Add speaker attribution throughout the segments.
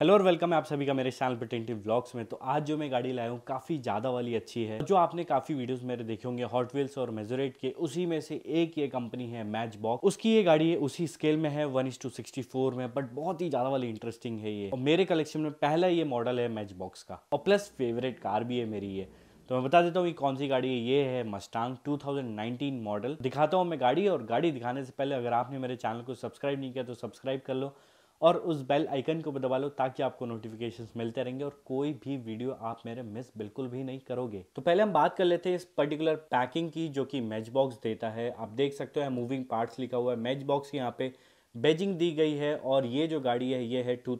Speaker 1: hello और welcome है आप सभी का मेरे चैनल पर टेंटिव ब्लॉग्स में तो आज जो मैं गाड़ी लाया हूँ काफ़ी ज़्यादा वाली अच्छी है जो आपने काफ़ी वीडियोस मेरे देखे होंगे हॉट व्हील्स और मेजोरेट के उसी में से एक ये कंपनी है मैच बॉक्स उसकी ये गाड़ी है उसी स्केल में है वन में बट बहुत ही ज़्यादा वाली इंटरेस्टिंग है ये और मेरे कलेक्शन में पहला ये मॉडल है मैच बॉक्स का और प्लस फेवरेट कार भी है मेरी ये तो मैं बता देता हूँ कि कौन सी गाड़ी है ये है मस्टांग 2019 मॉडल दिखाता हूँ मैं गाड़ी और गाड़ी दिखाने से पहले अगर आपने मेरे चैनल को सब्सक्राइब नहीं किया तो सब्सक्राइब कर लो और उस बेल आइकन को दबा लो ताकि आपको नोटिफिकेशन मिलते रहेंगे और कोई भी वीडियो आप मेरे मिस बिल्कुल भी नहीं करोगे तो पहले हम बात कर लेते हैं इस पर्टिकुलर पैकिंग की जो कि मैच बॉक्स देता है आप देख सकते हो मूविंग पार्ट्स लिखा हुआ है मैच बॉक्स यहाँ पे बेजिंग दी गई है और ये जो गाड़ी है ये है टू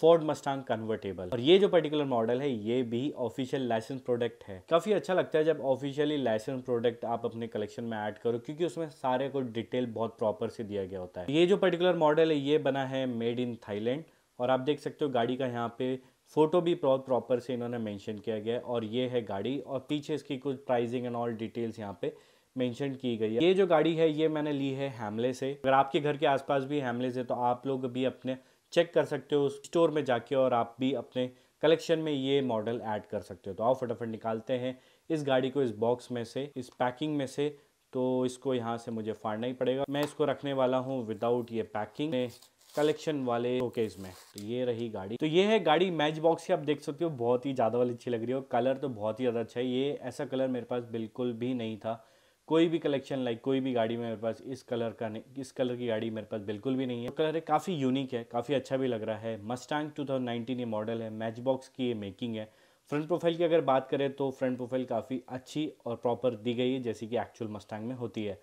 Speaker 1: फोर्ड मस्टांग कन्वर्टेबल और ये जो पर्टिकुलर मॉडल है ये भी ऑफिशियल लाइसेंस प्रोडक्ट है काफ़ी अच्छा लगता है जब ऑफिशियली लाइसेंस प्रोडक्ट आप अपने कलेक्शन में ऐड करो क्योंकि उसमें सारे को डिटेल बहुत प्रॉपर से दिया गया होता है ये जो पर्टिकुलर मॉडल है ये बना है मेड इन थाईलैंड और आप देख सकते हो गाड़ी का यहाँ पे फ़ोटो भी बहुत प्रॉपर से इन्होंने मेंशन किया गया है और ये है गाड़ी और पीछे इसकी कुछ प्राइसिंग एंड ऑल डिटेल्स यहाँ पे मेंशन की गई है ये जो गाड़ी है ये मैंने ली है हैमले से अगर आपके घर के आसपास भी हैमले से तो आप लोग भी अपने चेक कर सकते हो स्टोर में जाके और आप भी अपने कलेक्शन में ये मॉडल ऐड कर सकते हो तो आओ फटाफट निकालते हैं इस गाड़ी को इस बॉक्स में से इस पैकिंग में से तो इसको यहाँ से मुझे फाड़ना ही पड़ेगा मैं इसको रखने वाला हूँ विदाउट ये पैकिंग में कलेक्शन वाले ओकेज में तो ये रही गाड़ी तो ये है गाड़ी मैच बॉक्स की आप देख सकते हो बहुत ही ज़्यादा वाली अच्छी लग रही हो कलर तो बहुत ही ज़्यादा अच्छा है ये ऐसा कलर मेरे पास बिल्कुल भी नहीं था कोई भी कलेक्शन लाइक कोई भी गाड़ी मेरे पास इस कलर का नहीं इस कलर की गाड़ी मेरे पास बिल्कुल भी नहीं है कलर है काफ़ी यूनिक है काफ़ी अच्छा भी लग रहा है मस्टैंग 2019 ये मॉडल है मैच बॉक्स की ये मेकिंग है फ्रंट प्रोफाइल की अगर बात करें तो फ्रंट प्रोफाइल काफ़ी अच्छी और प्रॉपर दी गई है जैसी कि एक्चुअल मस्टैंग में होती है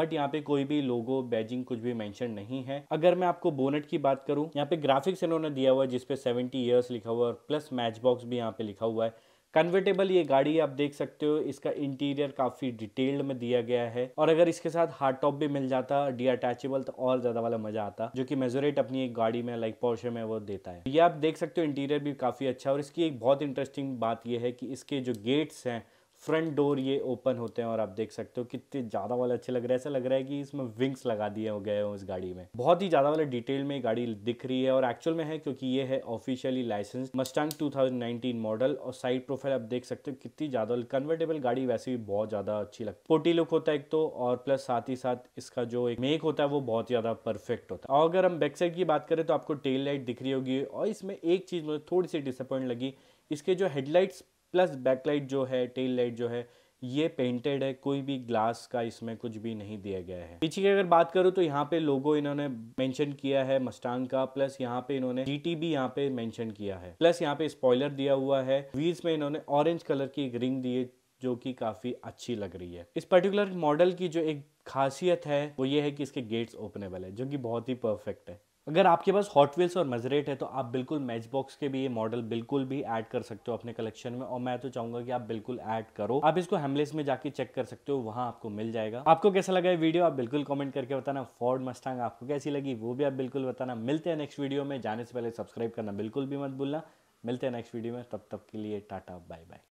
Speaker 1: बट यहाँ पे कोई भी लोगो बैजिंग कुछ भी मेंशन नहीं है अगर मैं आपको बोनेट की बात करूँ यहाँ पे ग्राफिक्स इन्होंने दिया हुआ है जिसपे सेवेंटी ईयर्स लिखा हुआ है और प्लस मैच बॉक्स भी यहाँ पे लिखा हुआ है कन्वर्टेबल ये गाड़ी आप देख सकते हो इसका इंटीरियर काफ़ी डिटेल्ड में दिया गया है और अगर इसके साथ हार्ड टॉप भी मिल जाता डी अटैचेबल तो और ज़्यादा वाला मज़ा आता जो कि मेजोरेट अपनी एक गाड़ी में लाइक पोर्शे में वो देता है ये आप देख सकते हो इंटीरियर भी काफ़ी अच्छा और इसकी एक बहुत इंटरेस्टिंग बात यह है कि इसके जो गेट्स हैं फ्रंट डोर ये ओपन होते हैं और आप देख सकते हो कितने ज़्यादा वाले अच्छे लग रहा है ऐसा लग रहा है कि इसमें विंग्स लगा दिए हो गए हो इस गाड़ी में बहुत ही ज़्यादा वाले डिटेल में गाड़ी दिख रही है और एक्चुअल में है क्योंकि ये है ऑफिशियली लाइसेंस मस्टांग 2019 मॉडल और साइड प्रोफाइल आप देख सकते हो कितनी ज़्यादा कन्वर्टेबल गाड़ी वैसे भी बहुत ज़्यादा अच्छी लगती पोटी लुक होता है एक तो और प्लस साथ ही साथ इसका जो एक मेक होता है वो बहुत ज़्यादा परफेक्ट होता है और अगर हम बैक साइड की बात करें तो आपको टेल लाइट दिख रही होगी और इसमें एक चीज़ मुझे थोड़ी सी डिसअपॉइंट लगी इसके जो हेडलाइट्स प्लस बैकलाइट जो है टेल लाइट जो है ये पेंटेड है कोई भी ग्लास का इसमें कुछ भी नहीं दिया गया है पीछे की अगर बात करूँ तो यहाँ पे लोगो इन्होंने मेंशन किया है मस्टांग का प्लस यहाँ पे इन्होंने जीटी भी यहाँ पे मेंशन किया है प्लस यहाँ पे स्पॉइलर दिया हुआ है व्हील्स में इन्होंने ऑरेंज कलर की एक रिंग दी है जो कि काफ़ी अच्छी लग रही है इस पर्टिकुलर मॉडल की जो एक खासियत है वो ये है कि इसके गेट्स ओपनेबल है जो कि बहुत ही परफेक्ट है अगर आपके पास हॉट व्हील्स और मजरेट है तो आप बिल्कुल मैच बॉक्स के भी ये मॉडल बिल्कुल भी ऐड कर सकते हो अपने कलेक्शन में और मैं तो चाहूंगा कि आप बिल्कुल ऐड करो आप इसको हेमलेस में जाके चेक कर सकते हो वहां आपको मिल जाएगा आपको कैसा लगा ये वीडियो आप बिल्कुल कॉमेंट करके बताना फॉर्ड मस्टांग आपको कैसी लगी वो भी आप बिल्कुल बताना मिलते हैं नेक्स्ट वीडियो में जाने से पहले सब्सक्राइब करना बिल्कुल भी मत भूलना मिलते हैं नेक्स्ट वीडियो में तब तक के लिए टाटा बाय बाय